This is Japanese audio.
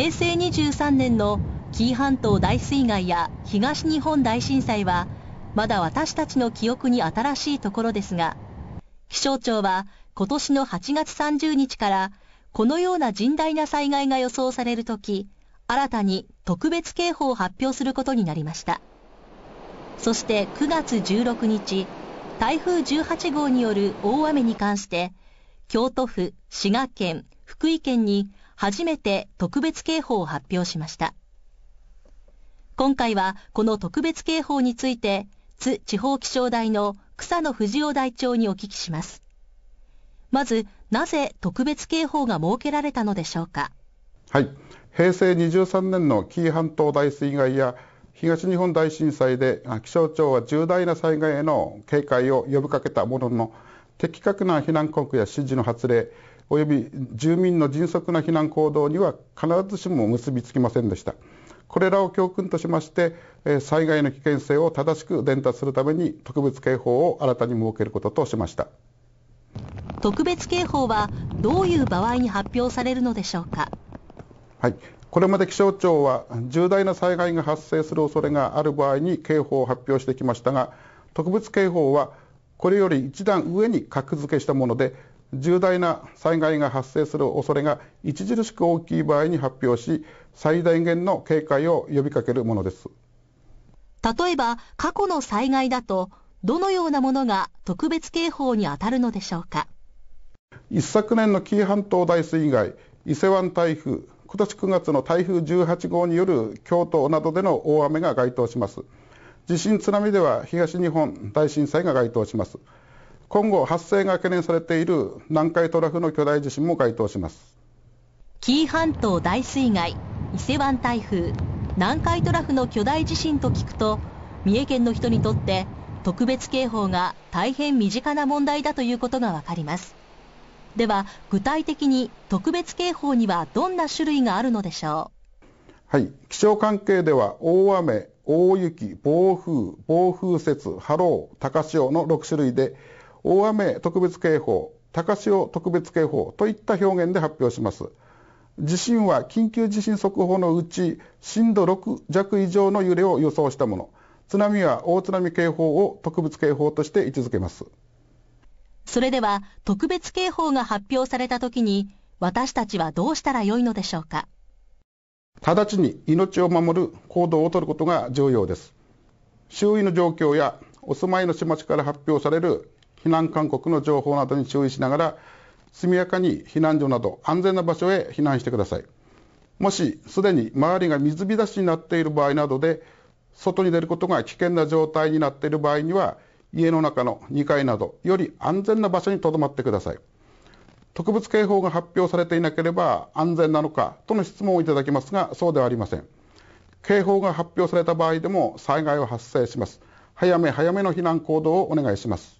平成23年の紀伊半島大水害や東日本大震災はまだ私たちの記憶に新しいところですが気象庁は今年の8月30日からこのような甚大な災害が予想されるとき新たに特別警報を発表することになりましたそして9月16日台風18号による大雨に関して京都府滋賀県福井県に初めて特別警報を発表しました。今回はこの特別警報について、津地方気象台の草野藤尾台長にお聞きします。まず、なぜ特別警報が設けられたのでしょうか。はい。平成23年の紀伊半島大水害や東日本大震災で気象庁は重大な災害への警戒を呼びかけたものの、的確な避難航や指示の発令、及び住民の迅速な避難行動には必ずしも結びつきませんでしたこれらを教訓としまして災害の危険性を正しく伝達するために特別警報を新たに設けることとしました特別警報はどういう場合に発表されるのでしょうかはいこれまで気象庁は重大な災害が発生する恐れがある場合に警報を発表してきましたが特別警報はこれより一段上に格付けしたもので重大な災害が発生する恐れが著しく大きい場合に発表し最大限の警戒を呼びかけるものです例えば過去の災害だとどのようなものが特別警報にあたるのでしょうか一昨年の紀伊半島大水害伊勢湾台風今年9月の台風18号による京都などでの大雨が該当します地震津波では東日本大震災が該当します今後発生が懸念されている南海トラフの巨大地震も該当します紀伊半島大水害伊勢湾台風南海トラフの巨大地震と聞くと三重県の人にとって特別警報が大変身近な問題だということが分かりますでは具体的に特別警報にはどんな種類があるのでしょうはい気象関係では大雨大雪暴風暴風雪波浪高潮の6種類で大雨特別警報高潮特別警報といった表現で発表します地震は緊急地震速報のうち震度6弱以上の揺れを予想したもの津波は大津波警報を特別警報として位置づけますそれでは特別警報が発表されたときに私たちはどうしたらよいのでしょうか直ちに命を守る行動をとることが重要です周囲の状況やお住まいの市町から発表される避難勧告の情報などに注意しながら速やかに避難所など安全な場所へ避難してくださいもしすでに周りが水浸しになっている場合などで外に出ることが危険な状態になっている場合には家の中の2階などより安全な場所にとどまってください特別警報が発表されていなければ安全なのかとの質問をいただきますがそうではありません警報が発表された場合でも災害は発生します早め早めの避難行動をお願いします